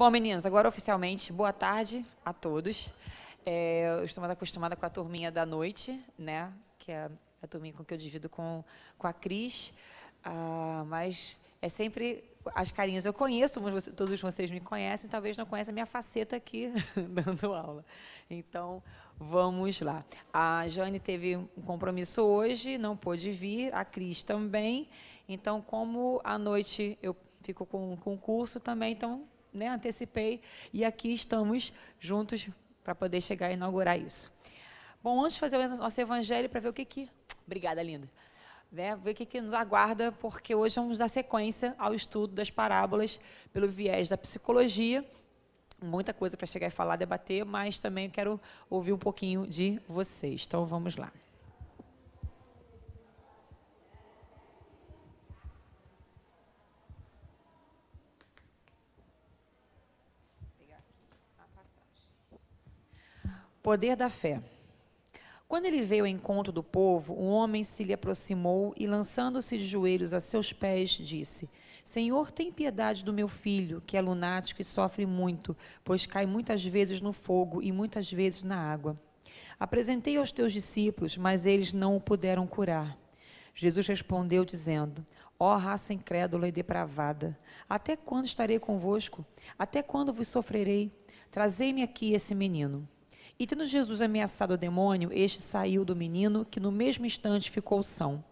Bom, meninos, agora oficialmente, boa tarde a todos. É, eu estou mais acostumada com a turminha da noite, né? Que é a turminha com que eu divido com, com a Cris. Ah, mas é sempre as carinhas eu conheço, todos vocês me conhecem, talvez não conheçam a minha faceta aqui dando aula. Então, vamos lá. A Jane teve um compromisso hoje, não pôde vir, a Cris também. Então, como à noite eu fico com o um também, então né, antecipei, e aqui estamos juntos para poder chegar e inaugurar isso. Bom, antes de fazer o nosso evangelho, para ver o que que... Obrigada, linda. Né, ver o que, que nos aguarda, porque hoje vamos dar sequência ao estudo das parábolas pelo viés da psicologia. Muita coisa para chegar e falar, debater, mas também quero ouvir um pouquinho de vocês. Então, vamos lá. Poder da fé. Quando ele veio ao encontro do povo, um homem se lhe aproximou e, lançando-se de joelhos a seus pés, disse: Senhor, tem piedade do meu filho, que é lunático e sofre muito, pois cai muitas vezes no fogo e muitas vezes na água. Apresentei aos teus discípulos, mas eles não o puderam curar. Jesus respondeu, dizendo: Ó oh, raça incrédula e depravada, até quando estarei convosco? Até quando vos sofrerei? Trazei-me aqui esse menino. E tendo Jesus ameaçado o demônio, este saiu do menino, que no mesmo instante ficou são.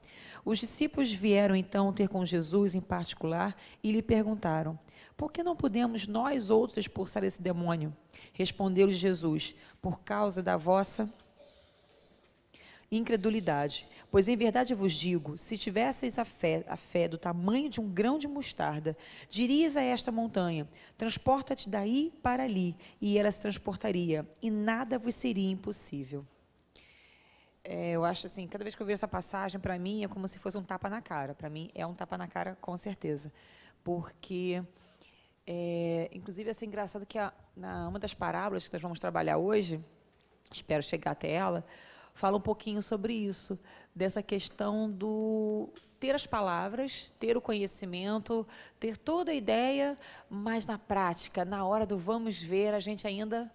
Os discípulos vieram então ter com Jesus em particular e lhe perguntaram: Por que não podemos nós outros expulsar esse demônio? Respondeu-lhe Jesus: Por causa da vossa incredulidade. Pois em verdade vos digo: se tivesseis a fé, a fé do tamanho de um grão de mostarda, dirias a esta montanha: transporta-te daí para ali, e ela se transportaria, e nada vos seria impossível. É, eu acho assim, cada vez que eu vejo essa passagem, para mim é como se fosse um tapa na cara. Para mim é um tapa na cara, com certeza. Porque, é, inclusive, é assim, engraçado que a, na, uma das parábolas que nós vamos trabalhar hoje, espero chegar até ela, fala um pouquinho sobre isso, dessa questão do ter as palavras, ter o conhecimento, ter toda a ideia, mas na prática, na hora do vamos ver, a gente ainda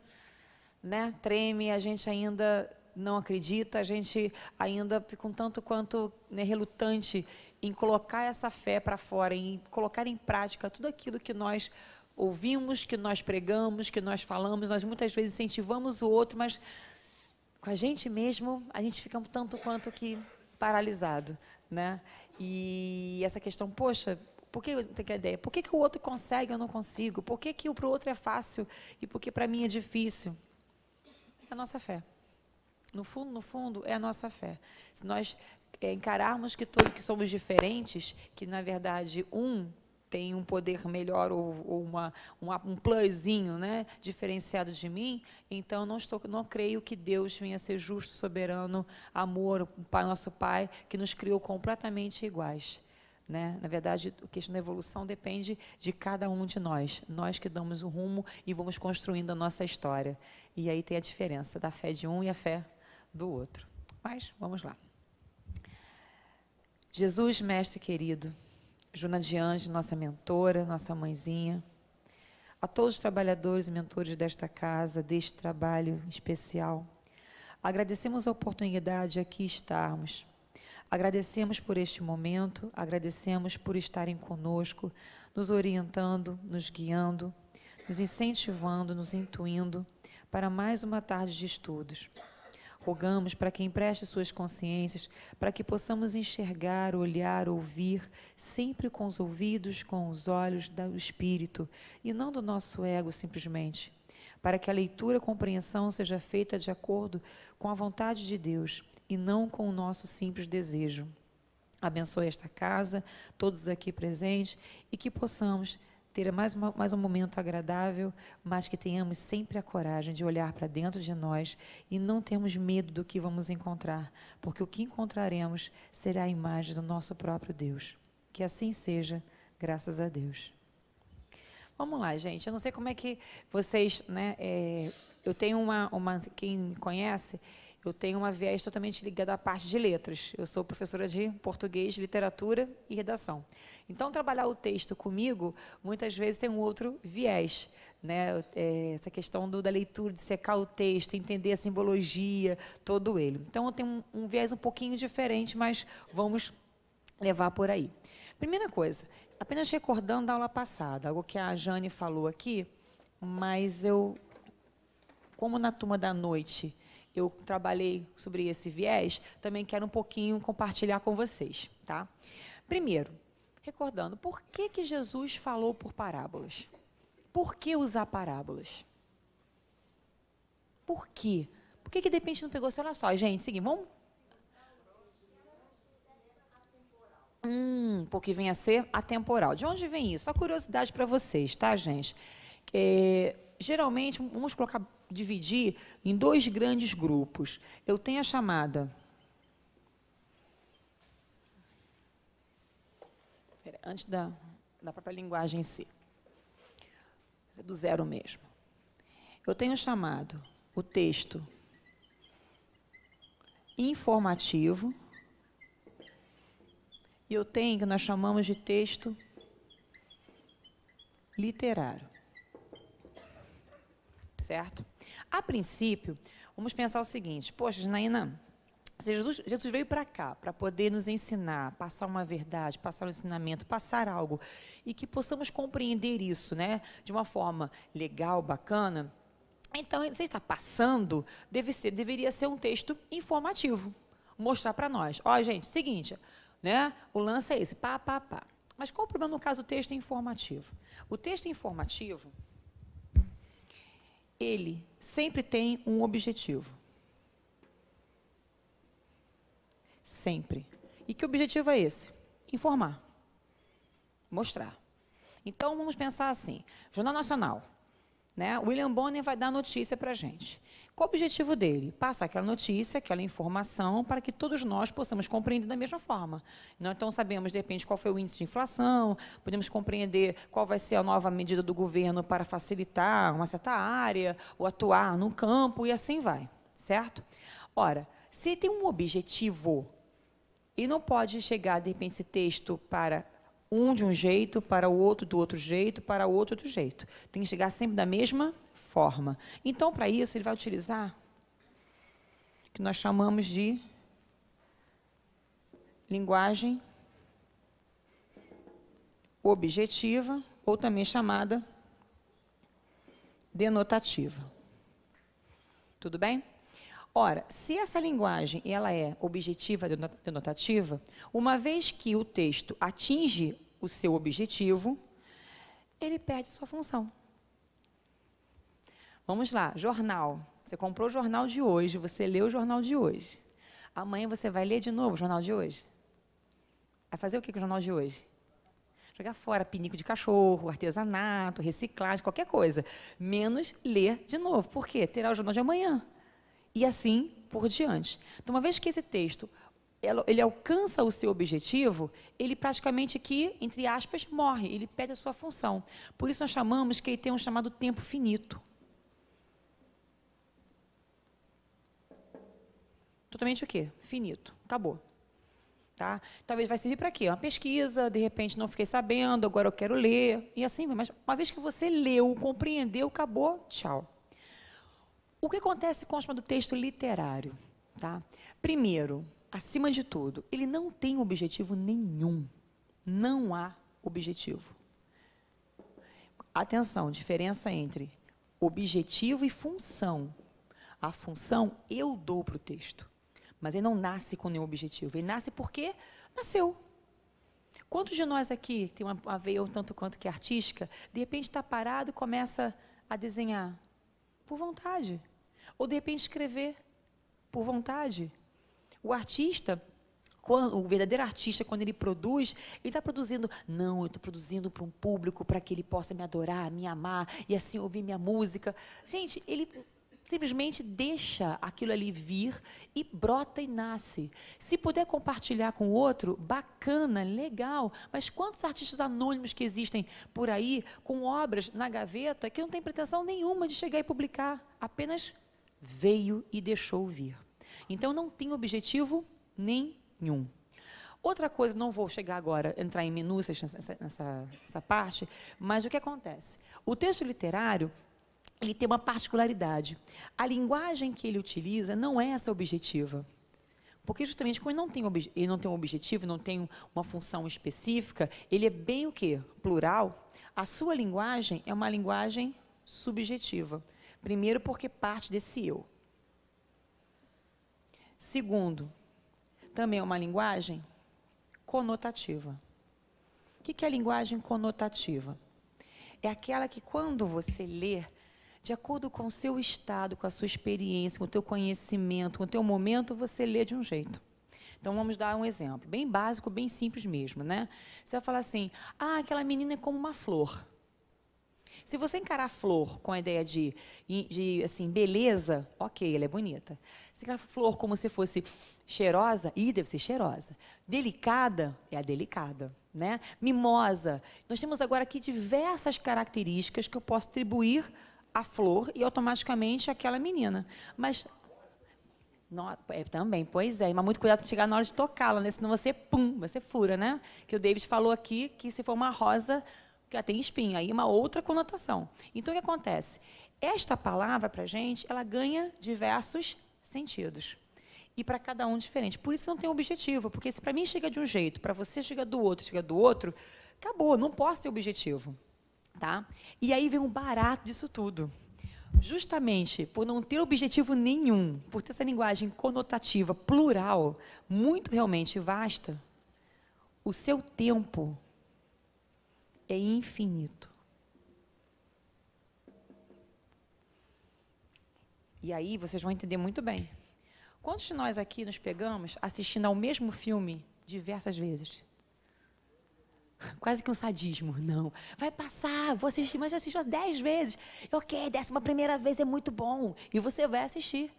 né, treme, a gente ainda não acredita, a gente ainda fica um tanto quanto né, relutante em colocar essa fé para fora, em colocar em prática tudo aquilo que nós ouvimos, que nós pregamos, que nós falamos, nós muitas vezes incentivamos o outro, mas com a gente mesmo, a gente fica um tanto quanto que paralisado, né? E essa questão, poxa, por que eu tenho que ideia? Por que, que o outro consegue e eu não consigo? Por que, que o para o outro é fácil e por que para mim é difícil? É a nossa fé. No fundo, no fundo, é a nossa fé. Se nós é, encararmos que todos que somos diferentes, que na verdade um tem um poder melhor ou, ou uma, uma, um planzinho, né, diferenciado de mim, então não, estou, não creio que Deus venha ser justo, soberano, amor, pai, nosso Pai, que nos criou completamente iguais. Né? Na verdade, a questão da evolução depende de cada um de nós. Nós que damos o rumo e vamos construindo a nossa história. E aí tem a diferença da fé de um e a fé do outro. Mas vamos lá. Jesus, mestre querido, Juna Diange, nossa mentora, nossa mãezinha, a todos os trabalhadores e mentores desta casa, deste trabalho especial. Agradecemos a oportunidade de aqui estarmos. Agradecemos por este momento, agradecemos por estarem conosco, nos orientando, nos guiando, nos incentivando, nos intuindo para mais uma tarde de estudos. Rogamos para que empreste suas consciências, para que possamos enxergar, olhar, ouvir, sempre com os ouvidos, com os olhos do Espírito e não do nosso ego simplesmente. Para que a leitura e compreensão seja feita de acordo com a vontade de Deus e não com o nosso simples desejo. Abençoe esta casa, todos aqui presentes e que possamos ter mais, uma, mais um momento agradável, mas que tenhamos sempre a coragem de olhar para dentro de nós e não termos medo do que vamos encontrar, porque o que encontraremos será a imagem do nosso próprio Deus. Que assim seja, graças a Deus. Vamos lá, gente. Eu não sei como é que vocês, né? É, eu tenho uma, uma, quem me conhece, eu tenho uma viés totalmente ligada à parte de letras. Eu sou professora de português, literatura e redação. Então, trabalhar o texto comigo, muitas vezes, tem um outro viés. Né, é, essa questão do, da leitura, de secar o texto, entender a simbologia, todo ele. Então, eu tenho um, um viés um pouquinho diferente, mas vamos levar por aí. Primeira coisa, apenas recordando a aula passada, algo que a Jane falou aqui, mas eu, como na turma da noite eu trabalhei sobre esse viés, também quero um pouquinho compartilhar com vocês, tá? Primeiro, recordando, por que, que Jesus falou por parábolas? Por que usar parábolas? Por quê? Por que, que de repente não pegou? Assim, olha só, gente, seguinte, vamos. Hum, porque vem a ser atemporal. De onde vem isso? Só curiosidade para vocês, tá, gente? É, geralmente, vamos colocar dividir em dois grandes grupos. Eu tenho a chamada. Antes da, da própria linguagem em si. É do zero mesmo. Eu tenho chamado o texto informativo e eu tenho que nós chamamos de texto literário. Certo? A princípio, vamos pensar o seguinte: poxa, Janaína, Jesus, Jesus veio para cá para poder nos ensinar, passar uma verdade, passar um ensinamento, passar algo e que possamos compreender isso, né, de uma forma legal, bacana. Então, você está passando, deve ser, deveria ser um texto informativo, mostrar para nós. Ó, oh, gente, seguinte, né? O lance é esse, pá, pá, pá. Mas qual o problema no caso do texto informativo? O texto informativo, ele sempre tem um objetivo. Sempre. E que objetivo é esse? Informar. Mostrar. Então vamos pensar assim: Jornal Nacional. Né? William Bonner vai dar notícia para a gente. Qual o objetivo dele? Passar aquela notícia, aquela informação, para que todos nós possamos compreender da mesma forma. Então, sabemos, de repente, qual foi o índice de inflação, podemos compreender qual vai ser a nova medida do governo para facilitar uma certa área, ou atuar num campo, e assim vai, certo? Ora, se tem um objetivo, e não pode chegar, de repente, esse texto para um de um jeito, para o outro do outro jeito, para o outro do jeito. Tem que chegar sempre da mesma forma. Então, para isso, ele vai utilizar o que nós chamamos de linguagem objetiva, ou também chamada denotativa. Tudo bem? Ora, se essa linguagem ela é objetiva denotativa, uma vez que o texto atinge o seu objetivo, ele perde sua função. Vamos lá, jornal. Você comprou o jornal de hoje, você leu o jornal de hoje. Amanhã você vai ler de novo o jornal de hoje? Vai fazer o que com o jornal de hoje? Jogar fora pinico de cachorro, artesanato, reciclagem, qualquer coisa. Menos ler de novo. Por quê? Terá o jornal de amanhã. E assim por diante. Então, uma vez que esse texto ele alcança o seu objetivo, ele praticamente aqui entre aspas, morre, ele perde a sua função. Por isso nós chamamos que ele tem um chamado tempo finito. o quê? Finito. Acabou. Tá? Talvez vai servir para quê? Uma pesquisa, de repente não fiquei sabendo, agora eu quero ler, e assim, mas uma vez que você leu, compreendeu, acabou, tchau. O que acontece com o do texto literário? Tá? Primeiro, acima de tudo, ele não tem objetivo nenhum. Não há objetivo. Atenção, diferença entre objetivo e função. A função eu dou para o texto. Mas ele não nasce com nenhum objetivo. Ele nasce porque nasceu. Quantos de nós aqui tem uma, veia um tanto quanto que é artística, de repente está parado e começa a desenhar por vontade, ou de repente escrever por vontade? O artista, quando, o verdadeiro artista, quando ele produz, ele está produzindo, não, eu estou produzindo para um público, para que ele possa me adorar, me amar, e assim ouvir minha música. Gente, ele simplesmente deixa aquilo ali vir e brota e nasce. Se puder compartilhar com outro, bacana, legal. Mas quantos artistas anônimos que existem por aí com obras na gaveta que não tem pretensão nenhuma de chegar e publicar, apenas veio e deixou vir. Então não tem objetivo nenhum. Outra coisa, não vou chegar agora, entrar em minúcias nessa, nessa, nessa parte, mas o que acontece? O texto literário ele tem uma particularidade. A linguagem que ele utiliza não é essa objetiva. Porque justamente quando não tem, ele não tem um objetivo, não tem uma função específica, ele é bem o quê? Plural. A sua linguagem é uma linguagem subjetiva. Primeiro, porque parte desse eu. Segundo, também é uma linguagem conotativa. O que é a linguagem conotativa? É aquela que quando você lê, de acordo com o seu estado, com a sua experiência, com o teu conhecimento, com o teu momento, você lê de um jeito. Então vamos dar um exemplo, bem básico, bem simples mesmo, né? Você vai falar assim: "Ah, aquela menina é como uma flor". Se você encarar a flor com a ideia de, de assim, beleza, ok, ela é bonita. Se encarar a flor como se fosse cheirosa, e deve ser cheirosa. Delicada, é a delicada, né? Mimosa. Nós temos agora aqui diversas características que eu posso atribuir a flor e automaticamente aquela menina. Mas não, é, também, pois é, mas muito cuidado de chegar na hora de tocá-la, né? Senão você, pum, você fura, né? Que o David falou aqui que se for uma rosa, que ela tem espinho, aí uma outra conotação. Então o que acontece? Esta palavra para gente, ela ganha diversos sentidos e para cada um diferente. Por isso não tem objetivo, porque se para mim chega de um jeito, para você chega do outro, chega do outro, acabou, não posso ter objetivo. Tá? E aí vem o um barato disso tudo. Justamente por não ter objetivo nenhum, por ter essa linguagem conotativa, plural, muito realmente vasta, o seu tempo é infinito. E aí vocês vão entender muito bem. Quantos de nós aqui nos pegamos assistindo ao mesmo filme diversas vezes? Quase que um sadismo. Não. Vai passar, vou assistir, mas já umas dez vezes. Ok, décima primeira vez é muito bom. E você vai assistir.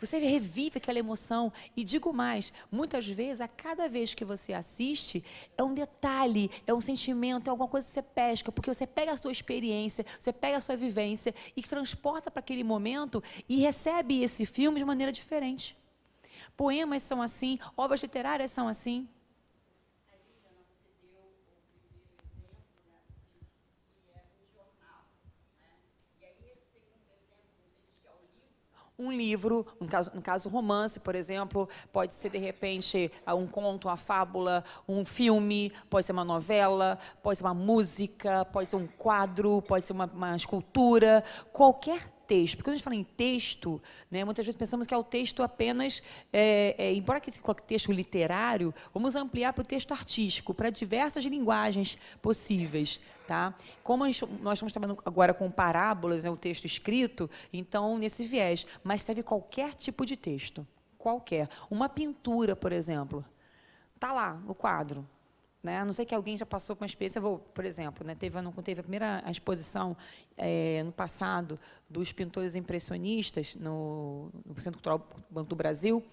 Você revive aquela emoção. E digo mais: muitas vezes, a cada vez que você assiste, é um detalhe, é um sentimento, é alguma coisa que você pesca, porque você pega a sua experiência, você pega a sua vivência e transporta para aquele momento e recebe esse filme de maneira diferente. Poemas são assim, obras literárias são assim. um livro, no caso, no caso romance, por exemplo, pode ser de repente ah, um conto, uma fábula, um filme, pode ser uma novela, pode ser uma música, pode ser um quadro, pode ser uma, uma escultura, qualquer texto. Porque quando a gente fala em texto, né, muitas vezes pensamos que é o texto apenas, é, é, embora que o texto literário, vamos ampliar para o texto artístico, para diversas linguagens possíveis. Tá? Como gente, nós estamos trabalhando agora com parábolas, né, o texto escrito, então nesse viés, mas serve qualquer tipo de texto, qualquer. Uma pintura, por exemplo, tá lá o quadro, né? A não sei que alguém já passou por uma experiência, vou, por exemplo, né, teve, não, teve a primeira exposição é, no passado dos pintores impressionistas no, no Centro Cultural Banco do Brasil,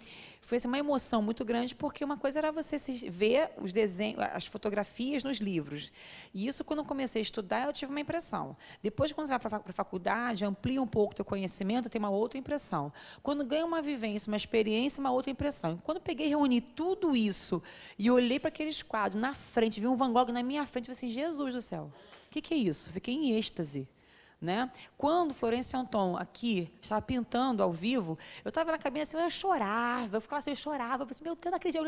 foi assim, uma emoção muito grande, porque uma coisa era você ver os desenhos, as fotografias nos livros. E isso, quando eu comecei a estudar, eu tive uma impressão. Depois, quando você vai para a faculdade, amplia um pouco o teu conhecimento, tem uma outra impressão. Quando ganha uma vivência, uma experiência, uma outra impressão. E quando eu peguei e reuni tudo isso e olhei para aqueles quadros na frente, vi um Van Gogh na minha frente, eu falei assim, Jesus do céu, o que, que é isso? Fiquei em êxtase. Né? Quando Florencio Anton aqui estava pintando ao vivo, eu estava na cabine assim, eu chorava, eu ficava assim, eu chorava, eu pensei, assim, meu Deus, não acredito,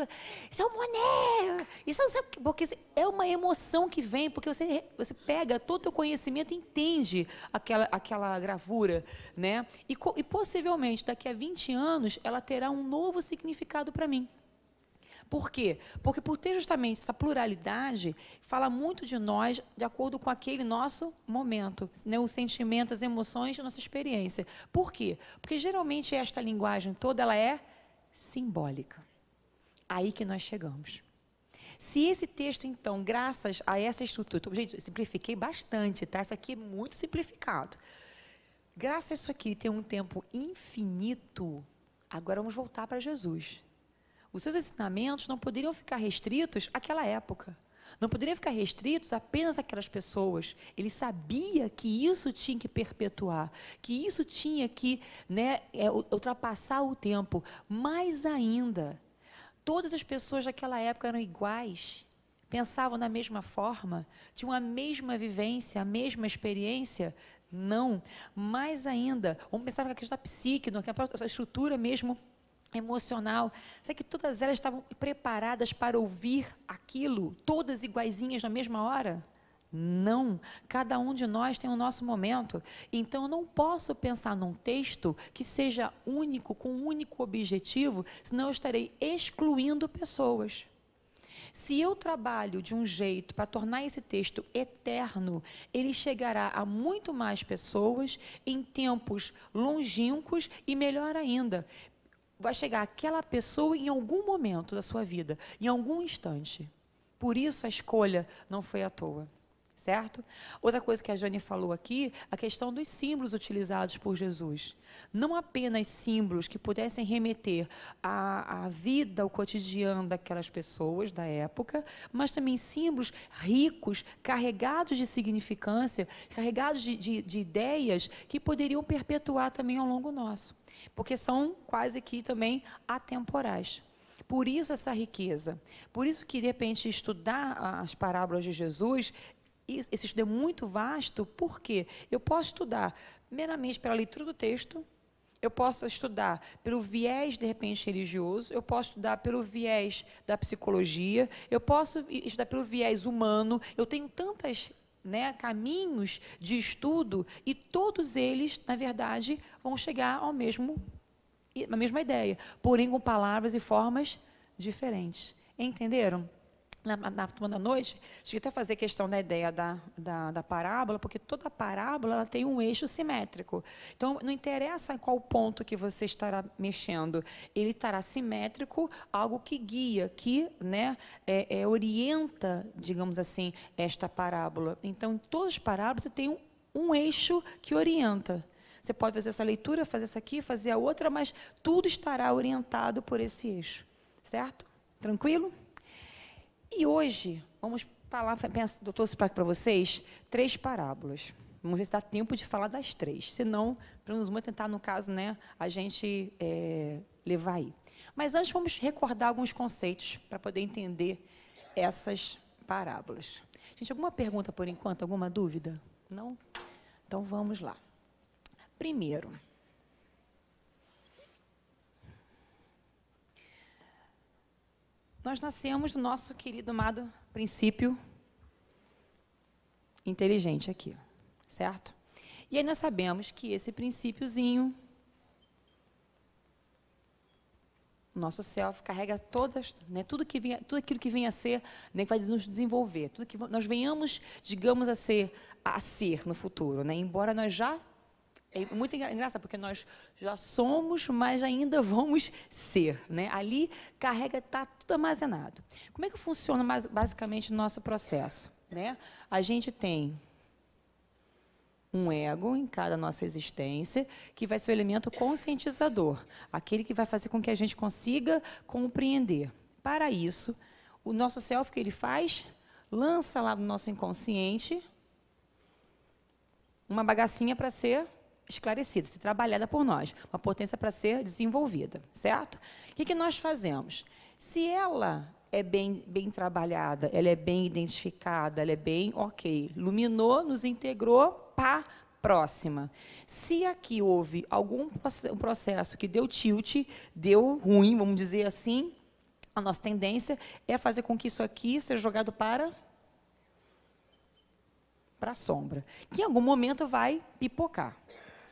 isso é o Monet, isso é porque é uma emoção que vem, porque você, você pega todo o conhecimento e entende aquela, aquela gravura, né? E, e possivelmente daqui a 20 anos ela terá um novo significado para mim. Por quê? Porque por ter justamente essa pluralidade, fala muito de nós de acordo com aquele nosso momento, né? os sentimentos, as emoções a nossa experiência. Por quê? Porque geralmente esta linguagem toda ela é simbólica. Aí que nós chegamos. Se esse texto, então, graças a essa estrutura, gente, eu simplifiquei bastante, tá? Isso aqui é muito simplificado. Graças a isso aqui tem um tempo infinito, agora vamos voltar para Jesus. Os seus ensinamentos não poderiam ficar restritos àquela época. Não poderiam ficar restritos apenas àquelas pessoas. Ele sabia que isso tinha que perpetuar, que isso tinha que né, é, ultrapassar o tempo. Mais ainda, todas as pessoas daquela época eram iguais, pensavam da mesma forma, tinham a mesma vivência, a mesma experiência. Não. Mais ainda, vamos pensar na questão da psique, na estrutura mesmo emocional. Será que todas elas estavam preparadas para ouvir aquilo, todas iguaizinhas na mesma hora? Não, cada um de nós tem o nosso momento. Então eu não posso pensar num texto que seja único, com um único objetivo, senão eu estarei excluindo pessoas. Se eu trabalho de um jeito para tornar esse texto eterno, ele chegará a muito mais pessoas em tempos longínquos e melhor ainda, vai chegar aquela pessoa em algum momento da sua vida, em algum instante. Por isso a escolha não foi à toa certo? Outra coisa que a Jane falou aqui, a questão dos símbolos utilizados por Jesus. Não apenas símbolos que pudessem remeter à, à vida, ao cotidiano daquelas pessoas da época, mas também símbolos ricos, carregados de significância, carregados de, de, de ideias que poderiam perpetuar também ao longo nosso. Porque são quase que também atemporais. Por isso essa riqueza. Por isso que, de repente, estudar as parábolas de Jesus esse estudo é muito vasto, porque eu posso estudar meramente pela leitura do texto, eu posso estudar pelo viés, de repente, religioso, eu posso estudar pelo viés da psicologia, eu posso estudar pelo viés humano, eu tenho tantas né, caminhos de estudo e todos eles, na verdade, vão chegar ao mesmo a mesma ideia, porém com palavras e formas diferentes. Entenderam? Né, na, na turma da noite, cheguei até a fazer questão da ideia da, da, da, parábola, porque toda parábola ela tem um eixo simétrico. Então, não interessa em qual ponto que você estará mexendo, ele estará simétrico, algo que guia, que né, é, é, orienta, digamos assim, esta parábola. Então, em todas as parábolas, você tem um, um eixo que orienta. Você pode fazer essa leitura, fazer essa aqui, fazer a outra, mas tudo estará orientado por esse eixo. Certo? Tranquilo? E hoje, vamos falar, eu trouxe para vocês três parábolas. Vamos ver se dá tempo de falar das três. senão pelo menos uma tentar, no caso, né, a gente é, levar aí. Mas antes vamos recordar alguns conceitos para poder entender essas parábolas. Gente, alguma pergunta por enquanto? Alguma dúvida? Não? Então vamos lá. Primeiro, Nós nascemos do nosso querido, amado princípio inteligente aqui, certo? E aí nós sabemos que esse princípiozinho, nosso self carrega todas, né, tudo, que vem, tudo aquilo que vem a ser, né, que vai nos desenvolver, tudo que nós venhamos, digamos, a ser, a ser no futuro, né, embora nós já é muito engraçado, porque nós já somos, mas ainda vamos ser. Né? Ali carrega, está tudo armazenado. Como é que funciona mais, basicamente o nosso processo? Né? A gente tem um ego em cada nossa existência, que vai ser o elemento conscientizador, aquele que vai fazer com que a gente consiga compreender. Para isso, o nosso self que ele faz, lança lá no nosso inconsciente uma bagacinha para ser esclarecida, ser trabalhada por nós, uma potência para ser desenvolvida, certo? O que, que nós fazemos? Se ela é bem, bem trabalhada, ela é bem identificada, ela é bem ok, iluminou, nos integrou, pá, próxima. Se aqui houve algum processo que deu tilt, deu ruim, vamos dizer assim, a nossa tendência é fazer com que isso aqui seja jogado para para a sombra, que em algum momento vai pipocar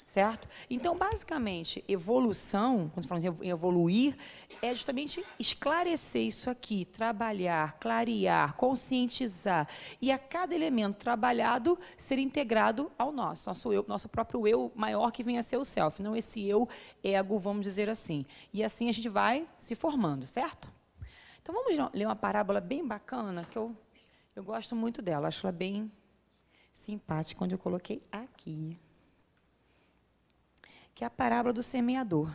certo? Então, basicamente, evolução, quando falamos em evoluir, é justamente esclarecer isso aqui, trabalhar, clarear, conscientizar e a cada elemento trabalhado ser integrado ao nosso, nosso eu, nosso próprio eu maior que vem a ser o self, não esse eu ego, vamos dizer assim. E assim a gente vai se formando, certo? Então vamos ler uma parábola bem bacana que eu eu gosto muito dela, acho ela bem simpática onde eu coloquei aqui que é a parábola do semeador.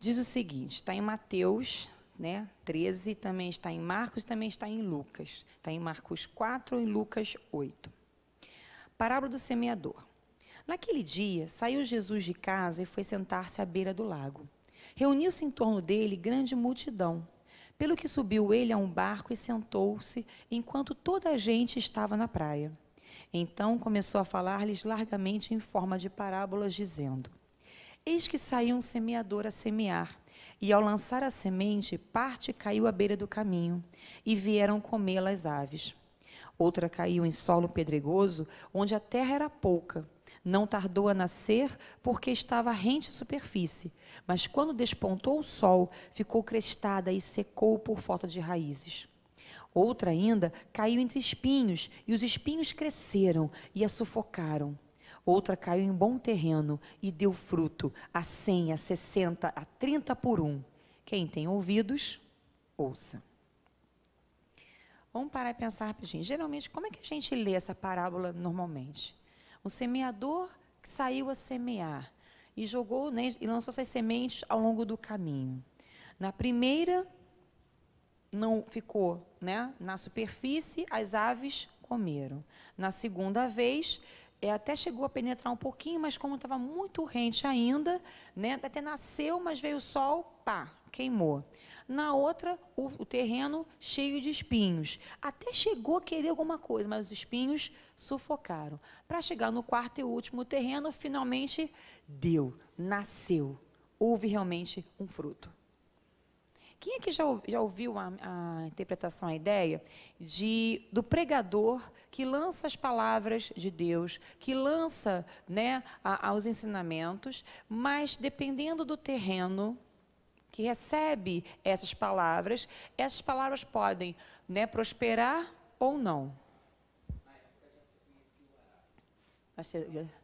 Diz o seguinte, está em Mateus né, 13, também está em Marcos, também está em Lucas. Está em Marcos 4 e Lucas 8. Parábola do semeador. Naquele dia, saiu Jesus de casa e foi sentar-se à beira do lago. Reuniu-se em torno dele grande multidão pelo que subiu ele a um barco e sentou-se, enquanto toda a gente estava na praia. Então começou a falar-lhes largamente em forma de parábolas, dizendo: Eis que saiu um semeador a semear, e ao lançar a semente, parte caiu à beira do caminho, e vieram comê-la as aves. Outra caiu em solo pedregoso, onde a terra era pouca não tardou a nascer, porque estava rente à superfície. Mas quando despontou o sol, ficou crestada e secou por falta de raízes. Outra ainda caiu entre espinhos, e os espinhos cresceram e a sufocaram. Outra caiu em bom terreno e deu fruto a cem, a sessenta, a trinta por um. Quem tem ouvidos, ouça. Vamos parar e pensar rapidinho. Geralmente, como é que a gente lê essa parábola normalmente? O semeador que saiu a semear e jogou né, e lançou essas sementes ao longo do caminho. Na primeira não ficou, né, na superfície as aves comeram. Na segunda vez é, até chegou a penetrar um pouquinho, mas como estava muito rente ainda, né, até nasceu, mas veio o sol, pá, queimou na outra o, o terreno cheio de espinhos. Até chegou a querer alguma coisa, mas os espinhos sufocaram. Para chegar no quarto e último terreno, finalmente deu, nasceu, houve realmente um fruto. Quem aqui já, já ouviu a, a, interpretação, a ideia de, do pregador que lança as palavras de Deus, que lança né, a, aos ensinamentos, mas dependendo do terreno, que recebe essas palavras, essas palavras podem né, prosperar ou não. Na época já se conhecia o arado.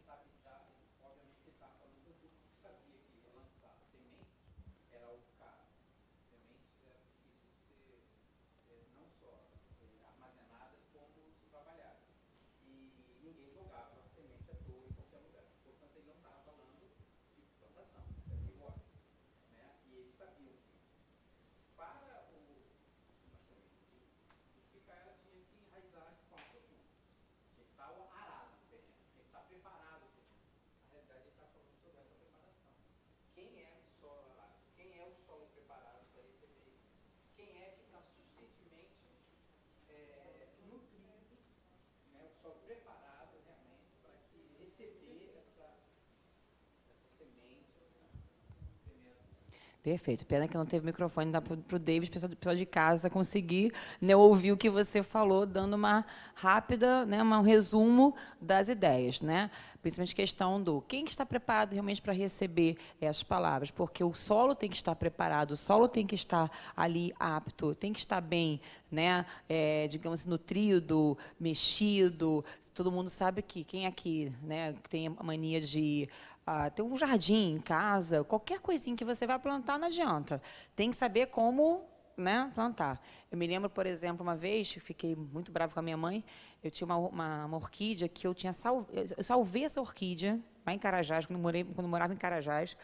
Perfeito. Pena que não teve microfone para o Davis, pessoal, pessoal de casa, conseguir né, ouvir o que você falou, dando uma rápida, né, um resumo das ideias. Né? Principalmente questão do quem está preparado realmente para receber essas palavras, porque o solo tem que estar preparado, o solo tem que estar ali apto, tem que estar bem, né, é, digamos assim, nutrido, mexido. Todo mundo sabe que quem aqui né, tem a mania de ah, ter um jardim em casa, qualquer coisinha que você vai plantar, não adianta. Tem que saber como né, plantar. Eu me lembro, por exemplo, uma vez, fiquei muito bravo com a minha mãe, eu tinha uma, uma, uma orquídea que eu tinha sal, eu salvei essa orquídea lá em Carajás, quando, morei, quando morava em Carajás,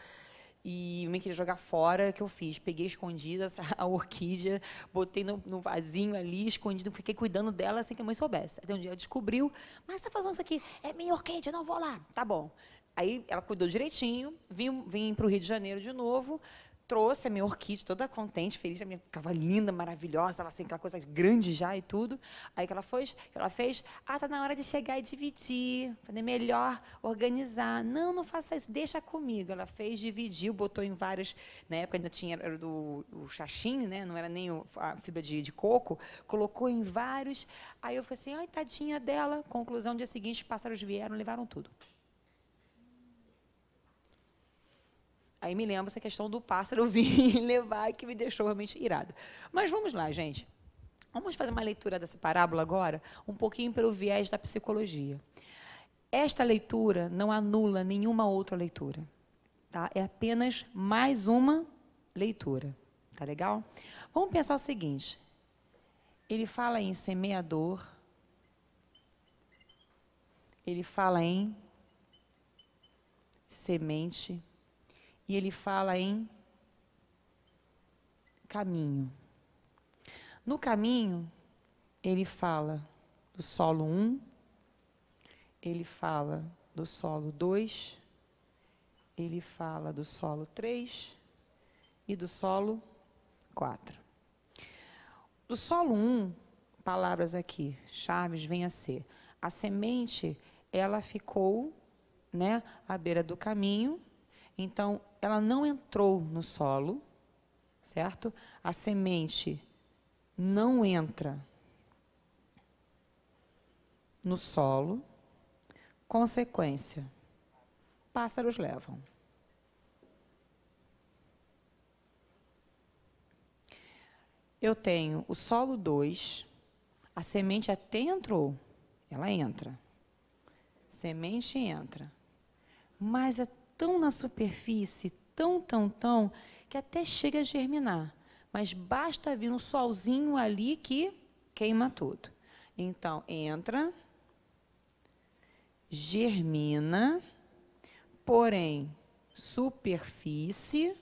e me queria jogar fora, que eu fiz? Peguei escondida a orquídea, botei no, no vasinho ali, escondido, fiquei cuidando dela sem que a mãe soubesse. Até um dia ela descobriu, mas está fazendo isso aqui, é minha orquídea, não vou lá. Tá bom. Aí ela cuidou direitinho, vim, vim para o Rio de Janeiro de novo, trouxe a minha orquídea toda contente, feliz, a minha ficava linda, maravilhosa, estava assim, aquela coisa grande já e tudo. Aí que ela foi, que ela fez, ah, tá na hora de chegar e dividir, fazer melhor, organizar. Não, não faça isso, deixa comigo. Ela fez, dividiu, botou em vários, na época ainda tinha era do o xaxim, né? Não era nem o, a fibra de, de, coco, colocou em vários. Aí eu fiquei assim, ai, tadinha dela. Conclusão, dia seguinte, os pássaros vieram, levaram tudo. Aí me lembro essa questão do pássaro vir levar, que me deixou realmente irada. Mas vamos lá, gente. Vamos fazer uma leitura dessa parábola agora, um pouquinho pelo viés da psicologia. Esta leitura não anula nenhuma outra leitura. Tá? É apenas mais uma leitura. Tá legal? Vamos pensar o seguinte. Ele fala em semeador. Ele fala em semente e ele fala em caminho. No caminho, ele fala do solo 1, um, ele fala do solo 2, ele fala do solo 3 e do solo 4. Do solo 1, um, palavras aqui, Chaves vem a ser. A semente, ela ficou né, à beira do caminho, então ela não entrou no solo, certo? A semente não entra no solo. Consequência: pássaros levam. Eu tenho o solo 2, a semente até entrou, ela entra. Semente entra. Mas até tão na superfície, tão, tão, tão, que até chega a germinar. Mas basta vir um solzinho ali que queima tudo. Então, entra, germina, porém, superfície,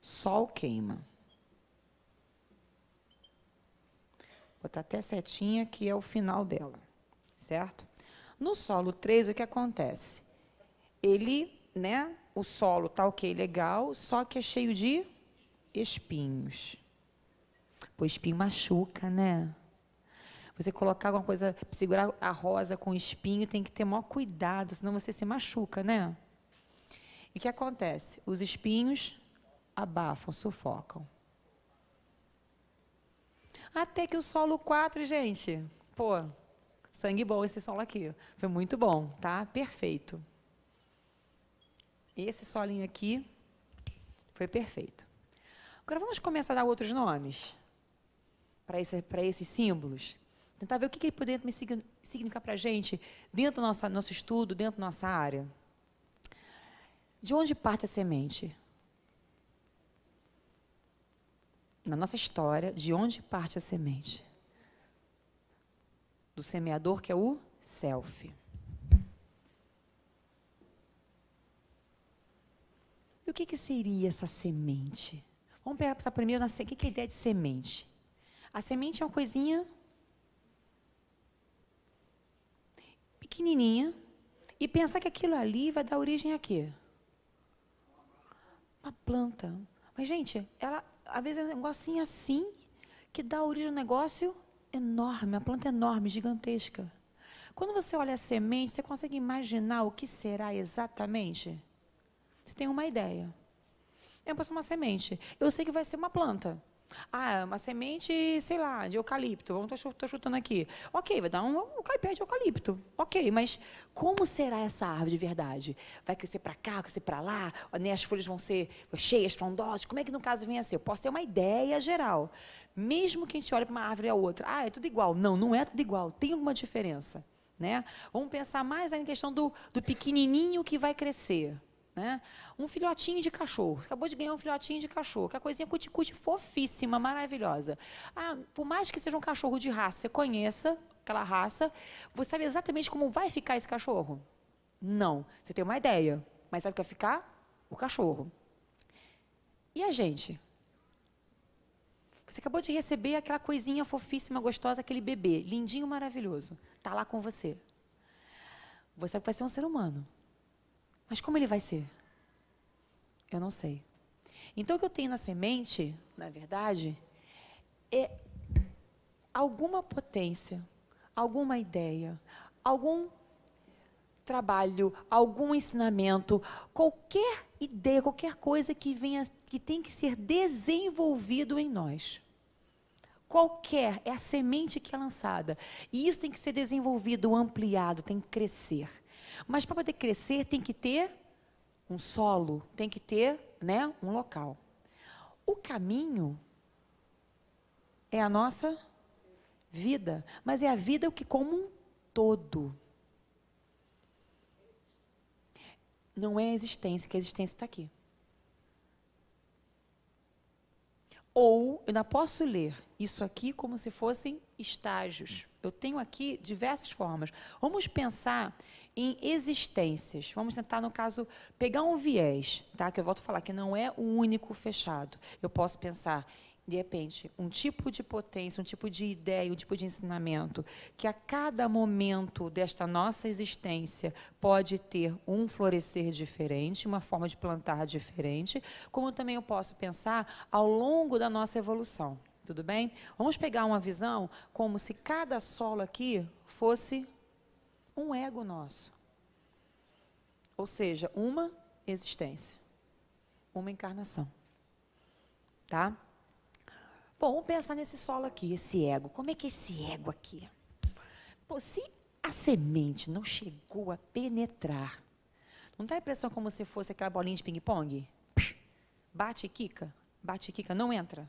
sol queima. Vou botar até setinha que é o final dela, certo? No solo 3, o que acontece? Ele, né, o solo tá ok, legal, só que é cheio de espinhos. Pô, espinho machuca, né? Você colocar alguma coisa, segurar a rosa com espinho, tem que ter maior cuidado, senão você se machuca, né? E o que acontece? Os espinhos abafam, sufocam. Até que o solo 4, gente, pô, Sangue bom esse solo aqui. Foi muito bom, tá? Perfeito. Esse solinho aqui foi perfeito. Agora vamos começar a dar outros nomes para esse, esses símbolos. Tentar ver o que, que ele poderia me significar para a gente dentro do nosso, nosso estudo, dentro da nossa área. De onde parte a semente? Na nossa história, de onde parte a semente? do semeador, que é o self. E o que, que seria essa semente? Vamos pensar primeiro na o que, que é a ideia de semente. A semente é uma coisinha pequenininha e pensar que aquilo ali vai dar origem a quê? Uma planta. Mas, gente, ela às vezes é um negocinho assim que dá origem ao negócio enorme, uma planta enorme, gigantesca. Quando você olha a semente, você consegue imaginar o que será exatamente? Você tem uma ideia. Eu posso uma semente. Eu sei que vai ser uma planta. Ah, uma semente, sei lá, de eucalipto. Vamos, estou chutando aqui. Ok, vai dar um, um pé de eucalipto. Ok, mas como será essa árvore de verdade? Vai crescer para cá, vai crescer para lá? Nem né, as folhas vão ser cheias, frondosas? Como é que no caso vem a ser? Eu posso ter uma ideia geral. Mesmo que a gente olhe para uma árvore e a outra, ah, é tudo igual. Não, não é tudo igual, tem alguma diferença. Né? Vamos pensar mais na questão do, do pequenininho que vai crescer. Né? Um filhotinho de cachorro. Você acabou de ganhar um filhotinho de cachorro, que é a coisinha cuticute fofíssima, maravilhosa. Ah, por mais que seja um cachorro de raça, você conheça aquela raça, você sabe exatamente como vai ficar esse cachorro? Não. Você tem uma ideia, mas sabe o que vai ficar? O cachorro. E a gente? Você acabou de receber aquela coisinha fofíssima, gostosa, aquele bebê, lindinho, maravilhoso. Está lá com você. Você vai ser um ser humano. Mas como ele vai ser? Eu não sei. Então, o que eu tenho na semente, na verdade, é alguma potência, alguma ideia, algum trabalho, algum ensinamento, qualquer ideia, qualquer coisa que venha, que tem que ser desenvolvido em nós. Qualquer, é a semente que é lançada. E isso tem que ser desenvolvido, ampliado, tem que crescer. Mas para poder crescer, tem que ter um solo, tem que ter né, um local. O caminho é a nossa vida, mas é a vida que como um todo. não é a existência, que a existência está aqui. Ou eu ainda posso ler isso aqui como se fossem estágios. Eu tenho aqui diversas formas. Vamos pensar em existências. Vamos tentar, no caso, pegar um viés, tá? Que eu volto a falar que não é o único fechado. Eu posso pensar de repente, um tipo de potência, um tipo de ideia, um tipo de ensinamento que a cada momento desta nossa existência pode ter um florescer diferente, uma forma de plantar diferente, como também eu posso pensar ao longo da nossa evolução. Tudo bem? Vamos pegar uma visão como se cada solo aqui fosse um ego nosso. Ou seja, uma existência, uma encarnação. Tá? Bom, vamos pensar nesse solo aqui, esse ego. Como é que é esse ego aqui? Pô, se a semente não chegou a penetrar, não dá a impressão como se fosse aquela bolinha de ping-pong? Bate e quica, bate e quica, não entra,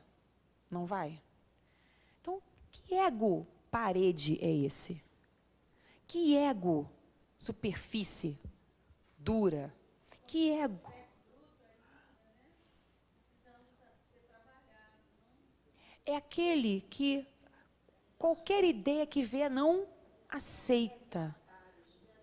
não vai. Então, que ego parede é esse? Que ego superfície dura? Que ego é aquele que qualquer ideia que vê não aceita.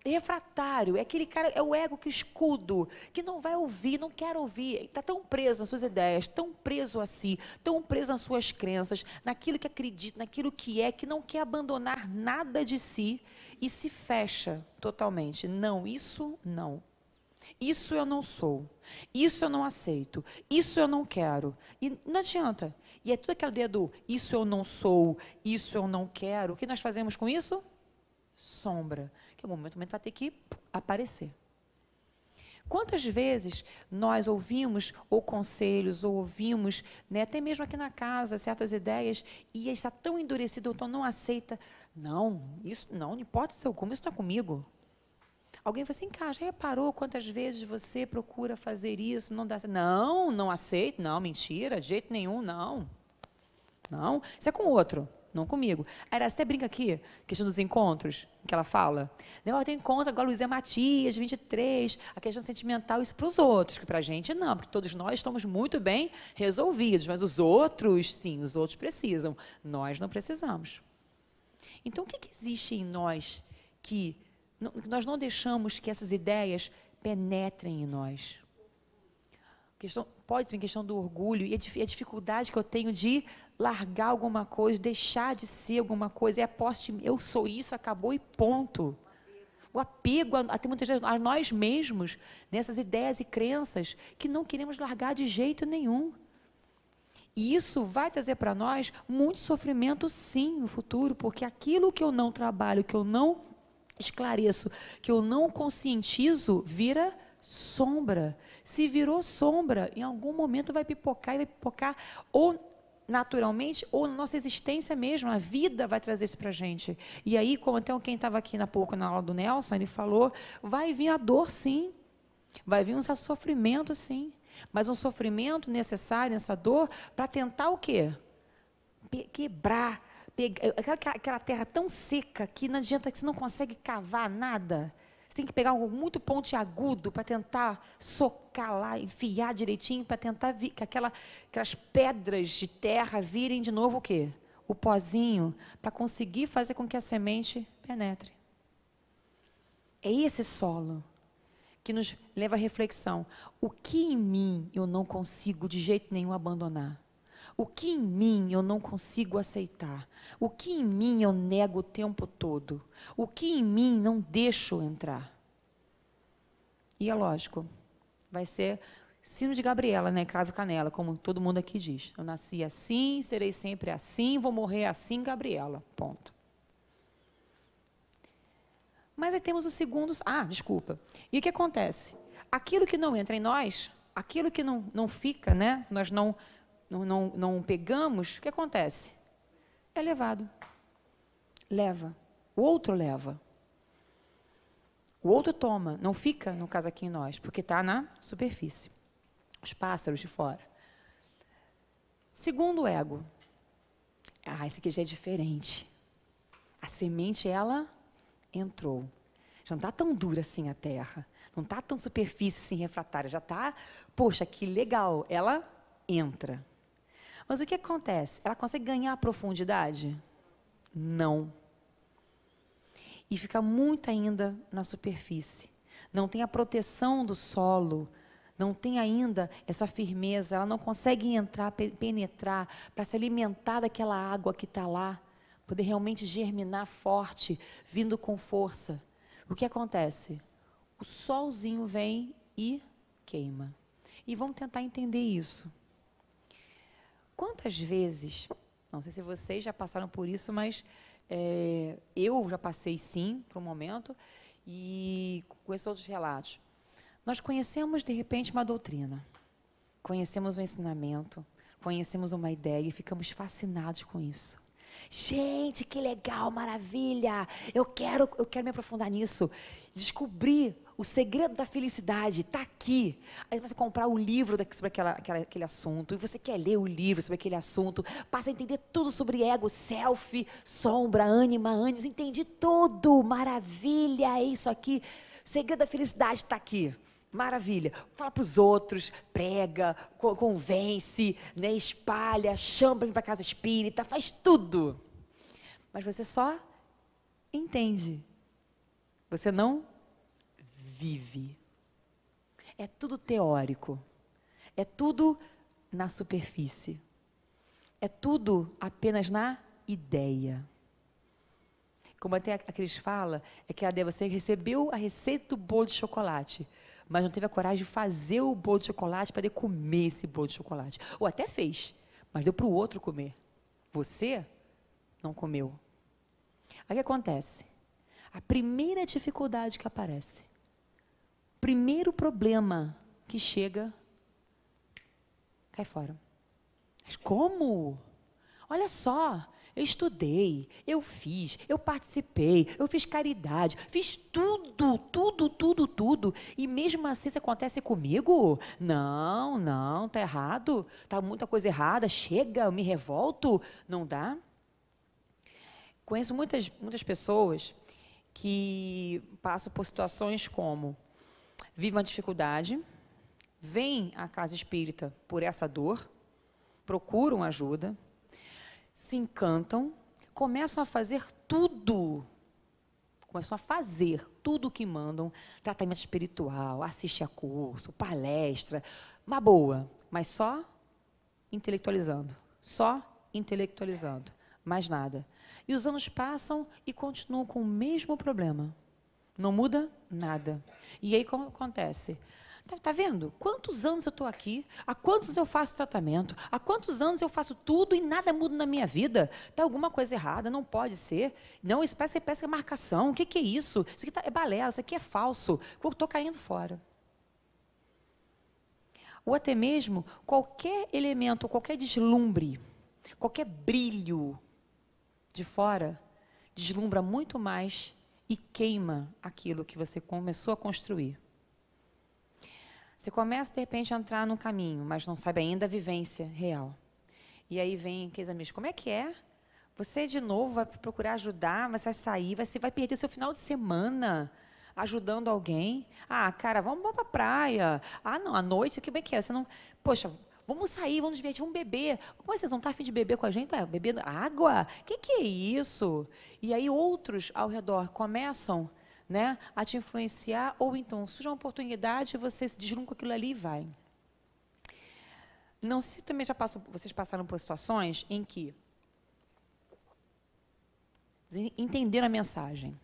É refratário, é aquele cara, é o ego que escudo, que não vai ouvir, não quer ouvir, está tão preso nas suas ideias, tão preso a si, tão preso nas suas crenças, naquilo que acredita, naquilo que é, que não quer abandonar nada de si e se fecha totalmente. Não, isso não. Isso eu não sou. Isso eu não aceito. Isso eu não quero. E não adianta. E é tudo aquela ideia do isso eu não sou, isso eu não quero. O que nós fazemos com isso? Sombra. Que em algum momento vai ter que aparecer. Quantas vezes nós ouvimos ou conselhos, ou ouvimos, né, até mesmo aqui na casa, certas ideias, e está tão endurecido, ou tão não aceita. Não, isso não, não importa se eu como, isso não é comigo. Alguém falou assim, cara, já reparou quantas vezes você procura fazer isso? Não dá Não, não aceito, não, mentira, de jeito nenhum, não. Não, isso é com outro, não comigo. aí ela até brinca aqui, questão dos encontros, que ela fala. Não, né, tem encontro agora, Luísa Matias, 23, a questão sentimental, isso para os outros, que para a gente não, porque todos nós estamos muito bem resolvidos, mas os outros, sim, os outros precisam, nós não precisamos. Então, o que, que existe em nós que nós não deixamos que essas ideias penetrem em nós. Questão, pode ser uma questão do orgulho e a dificuldade que eu tenho de largar alguma coisa, deixar de ser alguma coisa. É a eu sou isso, acabou e ponto. O apego, até muitas vezes, a nós mesmos, nessas ideias e crenças que não queremos largar de jeito nenhum. E isso vai trazer para nós muito sofrimento, sim, no futuro, porque aquilo que eu não trabalho, que eu não esclareço que eu não conscientizo, vira sombra. Se virou sombra, em algum momento vai pipocar e vai pipocar ou naturalmente ou na nossa existência mesmo, a vida vai trazer isso para gente. E aí, como até quem estava aqui na pouco na aula do Nelson, ele falou, vai vir a dor sim, vai vir um sofrimento sim, mas um sofrimento necessário, essa dor, para tentar o quê? Quebrar aquela terra tão seca que não adianta que você não consegue cavar nada. Você tem que pegar algo muito pontiagudo para tentar socar lá, enfiar direitinho, para tentar vir, que aquela, aquelas pedras de terra virem de novo o quê? O pozinho, para conseguir fazer com que a semente penetre. É esse solo que nos leva à reflexão. O que em mim eu não consigo de jeito nenhum abandonar? O que em mim eu não consigo aceitar? O que em mim eu nego o tempo todo? O que em mim não deixo entrar? E é lógico, vai ser sino de Gabriela, né? Cravo canela, como todo mundo aqui diz. Eu nasci assim, serei sempre assim, vou morrer assim, Gabriela. Ponto. Mas aí temos os segundos. Ah, desculpa. E o que acontece? Aquilo que não entra em nós, aquilo que não, não fica, né? Nós não não, não, não pegamos, o que acontece? É levado. Leva. O outro leva. O outro toma, não fica no casaquinho nós, porque está na superfície. Os pássaros de fora. Segundo ego. Ah, esse aqui já é diferente. A semente, ela entrou. Já não está tão dura assim a terra. Não está tão superfície assim refratária. Já está, poxa, que legal. Ela entra. Mas o que acontece? Ela consegue ganhar profundidade? Não. E fica muito ainda na superfície. Não tem a proteção do solo, não tem ainda essa firmeza, ela não consegue entrar, penetrar, para se alimentar daquela água que está lá, poder realmente germinar forte, vindo com força. O que acontece? O solzinho vem e queima. E vamos tentar entender isso. Quantas vezes, não sei se vocês já passaram por isso, mas é, eu já passei sim por um momento e conheço outros relatos. Nós conhecemos de repente uma doutrina, conhecemos um ensinamento, conhecemos uma ideia e ficamos fascinados com isso. Gente, que legal, maravilha! Eu quero, eu quero me aprofundar nisso. Descobrir o segredo da felicidade está aqui. Aí você comprar o livro sobre aquela, aquela, aquele assunto, e você quer ler o livro sobre aquele assunto, passa a entender tudo sobre ego, self, sombra, ânima, ânimos, entendi tudo. Maravilha, é isso aqui. O segredo da felicidade está aqui. Maravilha. Fala para os outros, prega, convence, né, espalha, chama para casa espírita, faz tudo. Mas você só entende. Você não vive. É tudo teórico. É tudo na superfície. É tudo apenas na ideia. Como até a Cris fala, é que a de você recebeu a receita do bolo de chocolate, mas não teve a coragem de fazer o bolo de chocolate para poder comer esse bolo de chocolate. Ou até fez, mas deu para o outro comer. Você não comeu. Aí o que acontece? A primeira dificuldade que aparece primeiro problema que chega, cai fora. Mas como? Olha só, eu estudei, eu fiz, eu participei, eu fiz caridade, fiz tudo, tudo, tudo, tudo. E mesmo assim isso acontece comigo? Não, não, tá errado. Tá muita coisa errada. Chega, eu me revolto. Não dá. Conheço muitas, muitas pessoas que passam por situações como vive uma dificuldade, vem à casa espírita por essa dor, procuram ajuda, se encantam, começam a fazer tudo começam a fazer tudo o que mandam, tratamento espiritual, assiste a curso, palestra, uma boa, mas só intelectualizando, só intelectualizando, mais nada. E os anos passam e continuam com o mesmo problema. Não muda nada. E aí como acontece? Tá, tá vendo? Quantos anos eu estou aqui? Há quantos eu faço tratamento? Há quantos anos eu faço tudo e nada muda na minha vida? Tá alguma coisa errada? Não pode ser. Não, isso parece, é marcação. O que, que é isso? Isso aqui tá, é balela, isso aqui é falso. estou caindo fora ou até mesmo qualquer elemento, qualquer deslumbre, qualquer brilho de fora, deslumbra muito mais e queima aquilo que você começou a construir. Você começa, de repente, a entrar num caminho, mas não sabe ainda a vivência real. E aí vem aqueles amigos, como é que é? Você, de novo, vai procurar ajudar, mas vai sair, vai, você vai perder seu final de semana ajudando alguém. Ah, cara, vamos, para a praia. Ah, não, à noite, o que é que é? Você não... Poxa, Vamos sair, vamos divertir, vamos beber. Como é vocês não estão tá afim de beber com a gente? Ué, beber água? O que, que é isso? E aí outros ao redor começam né, a te influenciar, ou então surge uma oportunidade, e você se deslumbra com aquilo ali e vai. Não se também já passou, vocês passaram por situações em que entenderam a mensagem.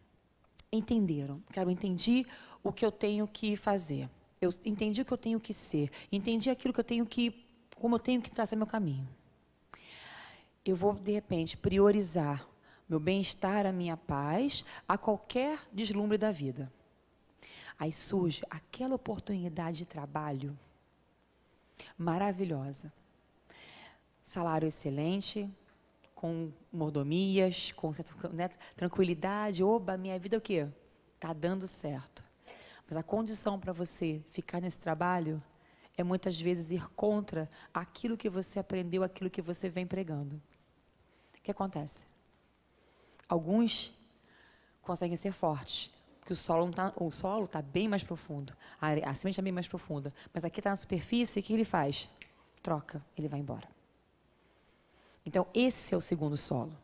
Entenderam. quero entendi o que eu tenho que fazer. Eu entendi o que eu tenho que ser. Entendi aquilo que eu tenho que como eu tenho que traçar meu caminho. Eu vou, de repente, priorizar meu bem-estar, a minha paz, a qualquer deslumbre da vida. Aí surge aquela oportunidade de trabalho maravilhosa. Salário excelente, com mordomias, com né, tranquilidade. Oba, minha vida é o quê? Está dando certo. Mas a condição para você ficar nesse trabalho é muitas vezes ir contra aquilo que você aprendeu, aquilo que você vem pregando. O que acontece? Alguns conseguem ser fortes, porque o solo está tá bem mais profundo, a, a semente está bem mais profunda, mas aqui está na superfície, o que ele faz? Troca, ele vai embora. Então, esse é o segundo solo.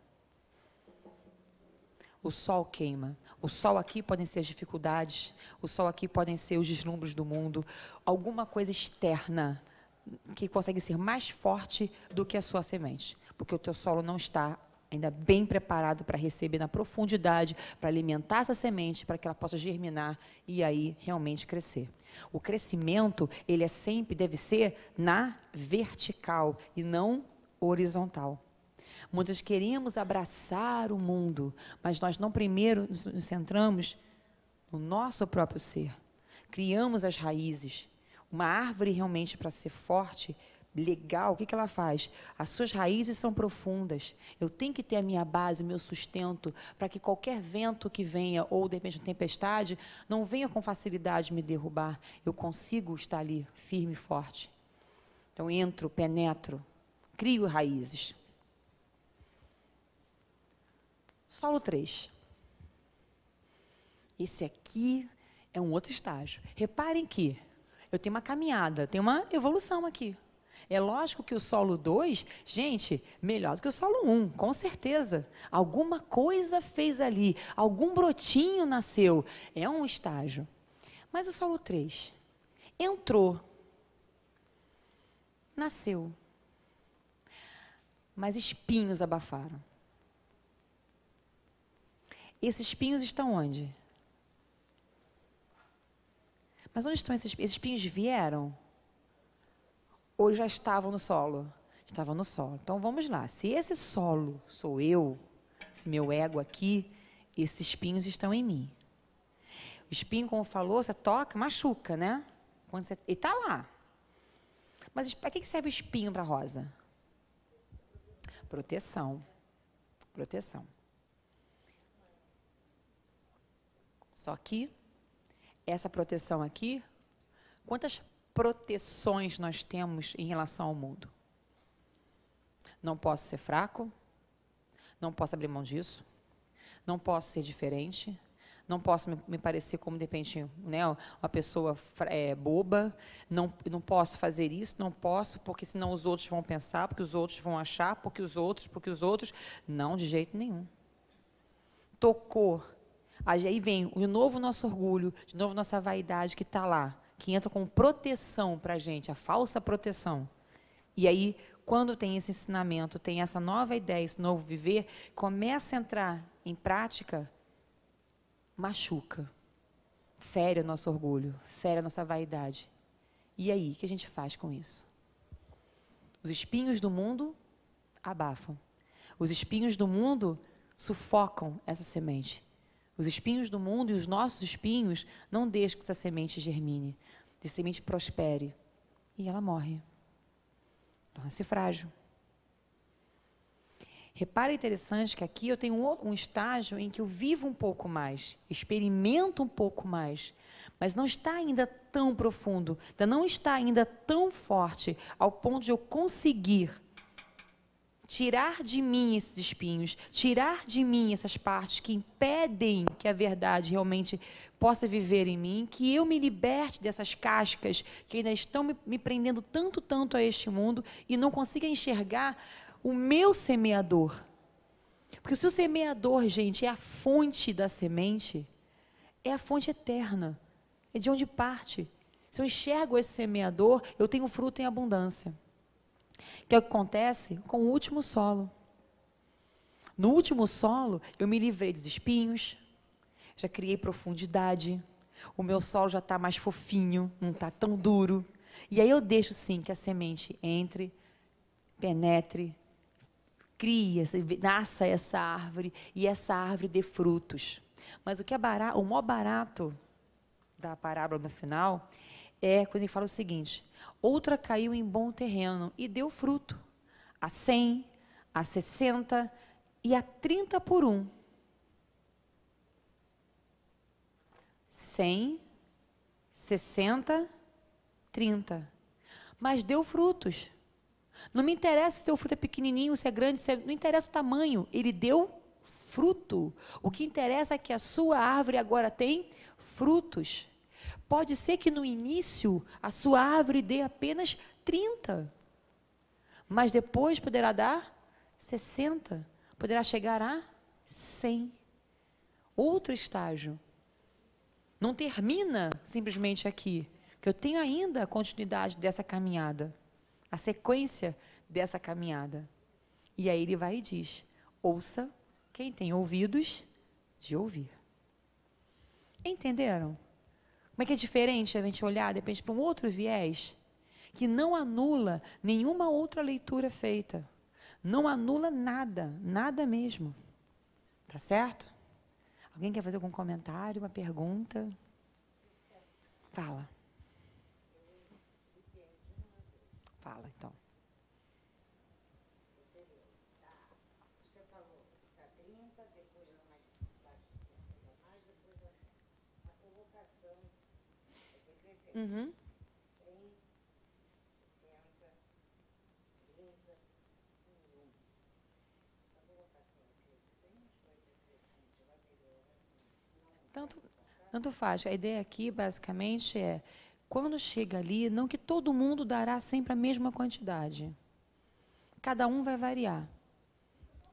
O sol queima, o sol aqui podem ser as dificuldades, o sol aqui podem ser os deslumbres do mundo, alguma coisa externa que consegue ser mais forte do que a sua semente, porque o teu solo não está ainda bem preparado para receber na profundidade, para alimentar essa semente, para que ela possa germinar e aí realmente crescer. O crescimento, ele é sempre deve ser na vertical e não horizontal. Muitas queremos abraçar o mundo, mas nós não primeiro nos centramos no nosso próprio ser. Criamos as raízes. Uma árvore realmente para ser forte, legal, o que, que ela faz? As suas raízes são profundas. Eu tenho que ter a minha base, o meu sustento, para que qualquer vento que venha, ou de repente uma tempestade, não venha com facilidade me derrubar. Eu consigo estar ali, firme e forte. Então, entro, penetro, crio raízes. Solo 3. Esse aqui é um outro estágio. Reparem que eu tenho uma caminhada, tenho uma evolução aqui. É lógico que o solo 2, gente, melhor do que o solo 1, um, com certeza. Alguma coisa fez ali, algum brotinho nasceu. É um estágio. Mas o solo 3 entrou, nasceu, mas espinhos abafaram esses espinhos estão onde? Mas onde estão esses, esses espinhos? Vieram? Ou já estavam no solo? Estavam no solo. Então vamos lá. Se esse solo sou eu, esse meu ego aqui, esses espinhos estão em mim. O espinho, como falou, você toca, machuca, né? Quando você... E tá lá. Mas para que serve o espinho para a rosa? Proteção. Proteção. Só que essa proteção aqui, quantas proteções nós temos em relação ao mundo? Não posso ser fraco, não posso abrir mão disso, não posso ser diferente, não posso me, parecer como, de repente, né, uma pessoa é, boba, não, não posso fazer isso, não posso, porque senão os outros vão pensar, porque os outros vão achar, porque os outros, porque os outros. Não, de jeito nenhum. Tocou Aí vem de novo nosso orgulho, de novo nossa vaidade que está lá, que entra com proteção para a gente, a falsa proteção. E aí, quando tem esse ensinamento, tem essa nova ideia, esse novo viver, começa a entrar em prática, machuca, fere o nosso orgulho, fere a nossa vaidade. E aí, o que a gente faz com isso? Os espinhos do mundo abafam. Os espinhos do mundo sufocam essa semente. Os espinhos do mundo e os nossos espinhos, não deixe que essa semente germine, que essa semente prospere. E ela morre. Torna-se frágil. Repara é interessante que aqui eu tenho um, um estágio em que eu vivo um pouco mais, experimento um pouco mais, mas não está ainda tão profundo, ainda não está ainda tão forte ao ponto de eu conseguir tirar de mim esses espinhos, tirar de mim essas partes que impedem que a verdade realmente possa viver em mim, que eu me liberte dessas cascas que ainda estão me, me prendendo tanto, tanto a este mundo e não consiga enxergar o meu semeador. Porque se o semeador, gente, é a fonte da semente, é a fonte eterna, é de onde parte. Se eu enxergo esse semeador, eu tenho fruto em abundância. Que é o que acontece com o último solo. No último solo, eu me livrei dos espinhos, já criei profundidade, o meu solo já está mais fofinho, não está tão duro. E aí eu deixo sim que a semente entre, penetre, crie, nasça essa árvore e essa árvore dê frutos. Mas o que é barato, o maior barato da parábola no final é quando ele fala o seguinte: Outra caiu em bom terreno e deu fruto, a 100, a 60 e a 30 por 1. 100, 60, 30. Mas deu frutos. Não me interessa se o fruto é pequenininho, se é grande, se é... não interessa o tamanho. Ele deu fruto. O que interessa é que a sua árvore agora tem frutos. Pode ser que no início a sua árvore dê apenas 30, mas depois poderá dar 60, poderá chegar a 100. Outro estágio. Não termina simplesmente aqui, que eu tenho ainda a continuidade dessa caminhada, a sequência dessa caminhada. E aí ele vai e diz: ouça quem tem ouvidos de ouvir. Entenderam? Como é que é diferente a gente olhar, Depende para um outro viés? Que não anula nenhuma outra leitura feita. Não anula nada, nada mesmo. Tá certo? Alguém quer fazer algum comentário, uma pergunta? Fala. Uhum. Tanto, tanto faz. A ideia aqui, basicamente, é quando chega ali, não que todo mundo dará sempre a mesma quantidade. Cada um vai variar.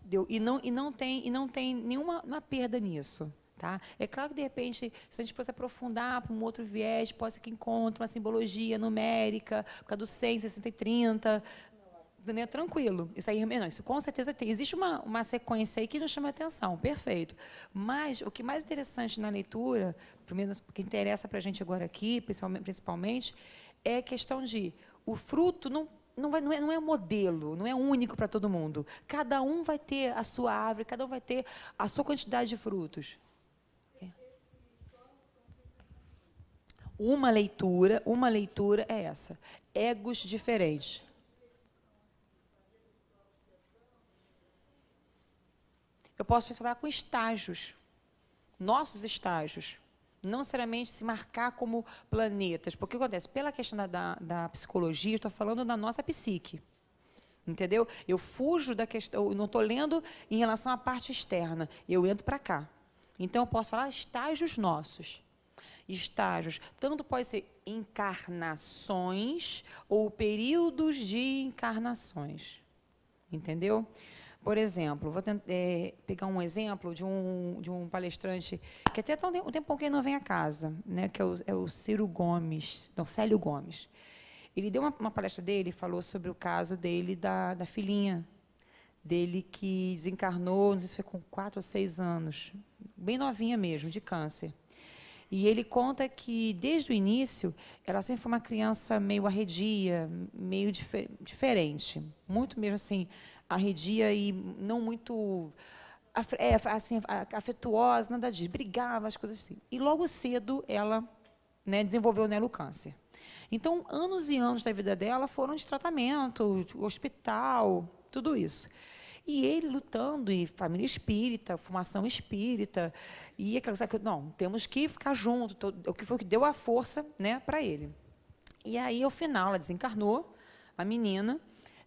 Deu? E não, e não tem, e não tem nenhuma perda nisso. Tá? É claro que, de repente, se a gente fosse aprofundar para um outro viés, pode ser que encontre uma simbologia numérica, por causa do 100, 60 e 30, né, tranquilo. Isso aí, não, isso com certeza tem. Existe uma, uma sequência aí que nos chama atenção, perfeito. Mas o que é mais interessante na leitura, pelo menos o que interessa para a gente agora aqui, principalmente, principalmente, é a questão de o fruto não não, vai, não, é, não é modelo, não é único para todo mundo. Cada um vai ter a sua árvore, cada um vai ter a sua quantidade de frutos. Uma leitura, uma leitura é essa. Egos diferentes. Eu posso trabalhar com estágios, nossos estágios. Não necessariamente se marcar como planetas. Porque o que acontece? Pela questão da, da, da psicologia, estou falando da nossa psique. Entendeu? Eu fujo da questão, eu não estou lendo em relação à parte externa, eu entro para cá. Então eu posso falar estágios nossos estágios, tanto pode ser encarnações ou períodos de encarnações. Entendeu? Por exemplo, vou tentar, é, pegar um exemplo de um, de um palestrante que até está um tempo que não vem a casa, né, que é o, é o Ciro Gomes, não, Célio Gomes. Ele deu uma, uma palestra dele e falou sobre o caso dele, da, da filhinha dele que desencarnou, não sei se foi com quatro ou seis anos, bem novinha mesmo, de câncer. E ele conta que, desde o início, ela sempre foi uma criança meio arredia, meio dif diferente. Muito mesmo assim, arredia e não muito é, assim, afetuosa, nada disso. Brigava, as coisas assim. E logo cedo ela né, desenvolveu nela o câncer. Então, anos e anos da vida dela foram de tratamento, hospital, tudo isso. E ele lutando, e família espírita, formação espírita, e aquela coisa que, não, temos que ficar junto, o que foi que deu a força né, para ele. E aí, ao final, ela desencarnou, a menina.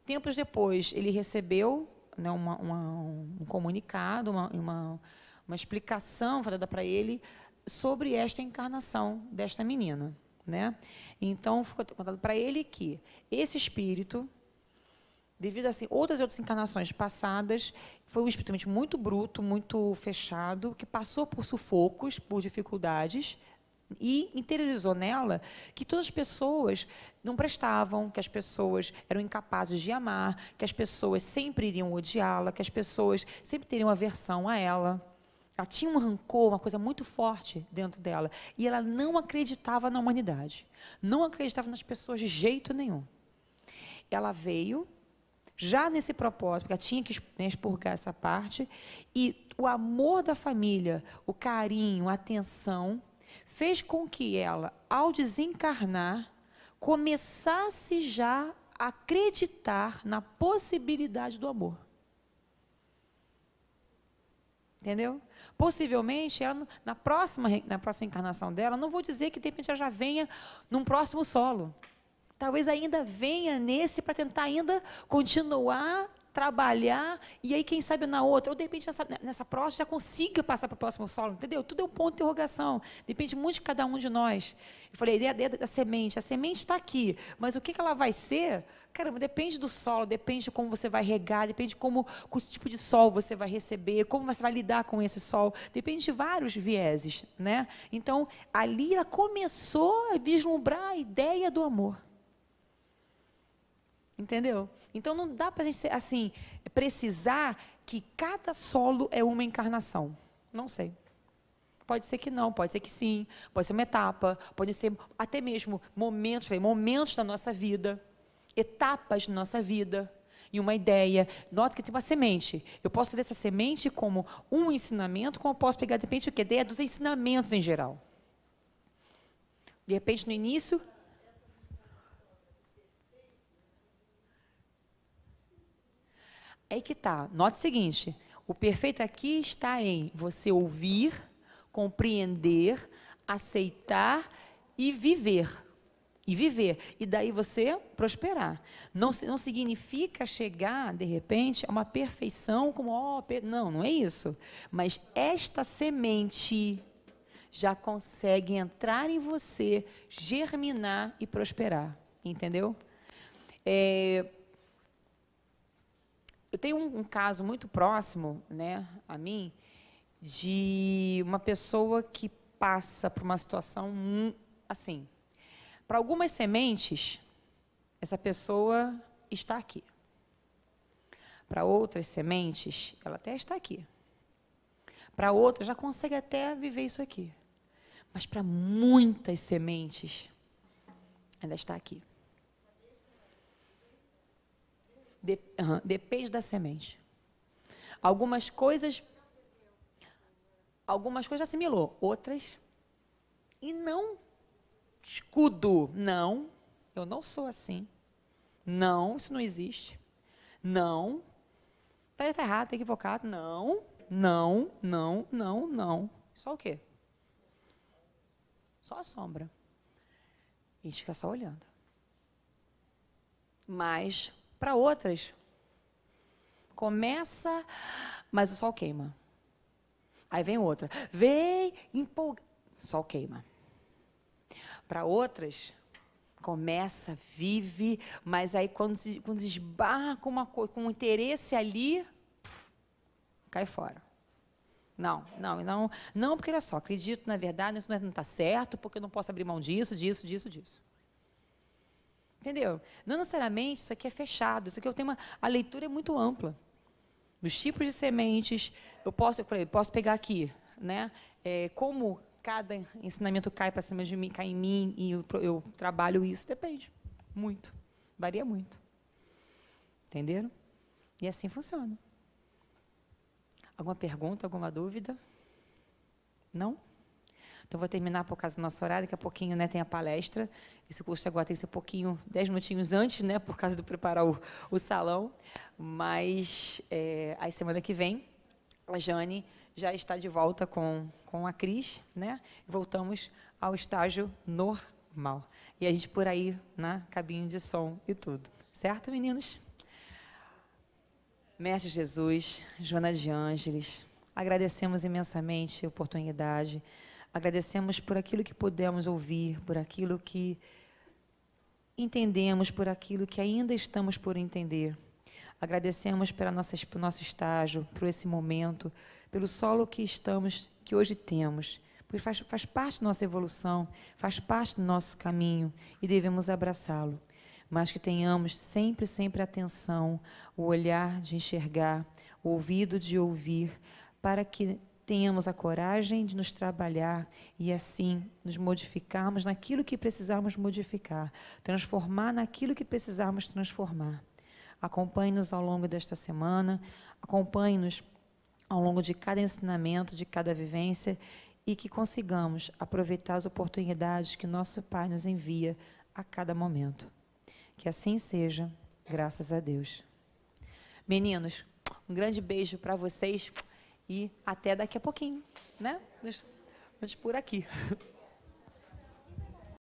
Tempos depois, ele recebeu né, uma, uma, um comunicado, uma, uma, uma explicação dada para ele sobre esta encarnação desta menina. Né? Então, foi contado para ele que esse espírito devido a assim, outras e outras encarnações passadas, foi um espírito muito bruto, muito fechado, que passou por sufocos, por dificuldades, e interiorizou nela que todas as pessoas não prestavam, que as pessoas eram incapazes de amar, que as pessoas sempre iriam odiá-la, que as pessoas sempre teriam aversão a ela. Ela tinha um rancor, uma coisa muito forte dentro dela. E ela não acreditava na humanidade. Não acreditava nas pessoas de jeito nenhum. Ela veio já nesse propósito, porque ela tinha que né, expurgar essa parte, e o amor da família, o carinho, a atenção, fez com que ela, ao desencarnar, começasse já a acreditar na possibilidade do amor. Entendeu? Possivelmente, ela, na, próxima, na próxima encarnação dela, não vou dizer que de repente ela já venha num próximo solo. Talvez ainda venha nesse para tentar ainda continuar trabalhar e aí quem sabe na outra, ou de repente nessa, nessa próxima já consiga passar para o próximo solo, entendeu? Tudo é um ponto de interrogação, depende muito de cada um de nós. Eu falei, a ideia da, da semente, a semente está aqui, mas o que, que ela vai ser? Caramba, depende do solo, depende de como você vai regar, depende de como, com esse tipo de sol você vai receber, como você vai lidar com esse sol, depende de vários vieses, né? Então, ali ela começou a vislumbrar a ideia do amor. Entendeu? Então não dá para a gente, assim, precisar que cada solo é uma encarnação. Não sei. Pode ser que não, pode ser que sim, pode ser uma etapa, pode ser até mesmo momentos, momentos da nossa vida, etapas da nossa vida e uma ideia. Nota que tem uma semente. Eu posso ter essa semente como um ensinamento, como eu posso pegar de repente o que? A ideia dos ensinamentos em geral. De repente, no início, É que tá. Note o seguinte: o perfeito aqui está em você ouvir, compreender, aceitar e viver. E viver. E daí você prosperar. Não, não significa chegar, de repente, a uma perfeição como, ó, oh, per... não, não é isso. Mas esta semente já consegue entrar em você, germinar e prosperar. Entendeu? É, eu tenho um, um caso muito próximo, né, a mim, de uma pessoa que passa por uma situação assim. Para algumas sementes, essa pessoa está aqui. Para outras sementes, ela até está aqui. Para outras, já consegue até viver isso aqui. Mas para muitas sementes, ainda está aqui. De, uhum, depende da semente. Algumas coisas. Algumas coisas assimilou, outras. E não escudo. Não, eu não sou assim. Não, isso não existe. Não. Está tá errado, está equivocado. Não, não, não, não, não. Só o quê? Só a sombra. A gente fica só olhando. Mas para outras. Começa, mas o sol queima. Aí vem outra. Vem empolga. Sol queima. Para outras, começa, vive, mas aí quando se, quando se esbarra com, uma, com um interesse ali, cai fora. Não, não, não, não, porque olha só, acredito na verdade, isso não está é, certo, porque eu não posso abrir mão disso, disso, disso, disso. Entendeu? Não necessariamente isso aqui é fechado. Isso aqui eu tenho uma. A leitura é muito ampla. Dos tipos de sementes, eu posso, eu posso pegar aqui, né? É, como cada ensinamento cai para cima de mim, cai em mim e eu, eu trabalho isso, depende. Muito. Varia muito. Entenderam? E assim funciona. Alguma pergunta, alguma dúvida? Não? Então, vou terminar por causa do nosso horário, daqui a pouquinho né, tem a palestra. Esse curso agora tem que ser um pouquinho, dez minutinhos antes, né, por causa do preparar o, o salão. Mas, é, aí semana que vem, a Jane já está de volta com, com a Cris, né? Voltamos ao estágio normal. E a gente por aí, na né, cabine de som e tudo. Certo, meninos? Mestre Jesus, Joana de Ângeles, agradecemos imensamente a oportunidade Agradecemos por aquilo que pudemos ouvir, por aquilo que entendemos, por aquilo que ainda estamos por entender. Agradecemos pela nossa, pelo nosso estágio, por esse momento, pelo solo que estamos, que hoje temos. Pois faz, faz parte da nossa evolução, faz parte do nosso caminho e devemos abraçá-lo. Mas que tenhamos sempre, sempre atenção, o olhar de enxergar, o ouvido de ouvir, para que tenhamos a coragem de nos trabalhar e assim nos modificarmos naquilo que precisarmos modificar, transformar naquilo que precisarmos transformar. Acompanhe-nos ao longo desta semana, acompanhe-nos ao longo de cada ensinamento, de cada vivência e que consigamos aproveitar as oportunidades que nosso Pai nos envia a cada momento. Que assim seja, graças a Deus. Meninos, um grande beijo para vocês. E até daqui a pouquinho, né? Mas por aqui.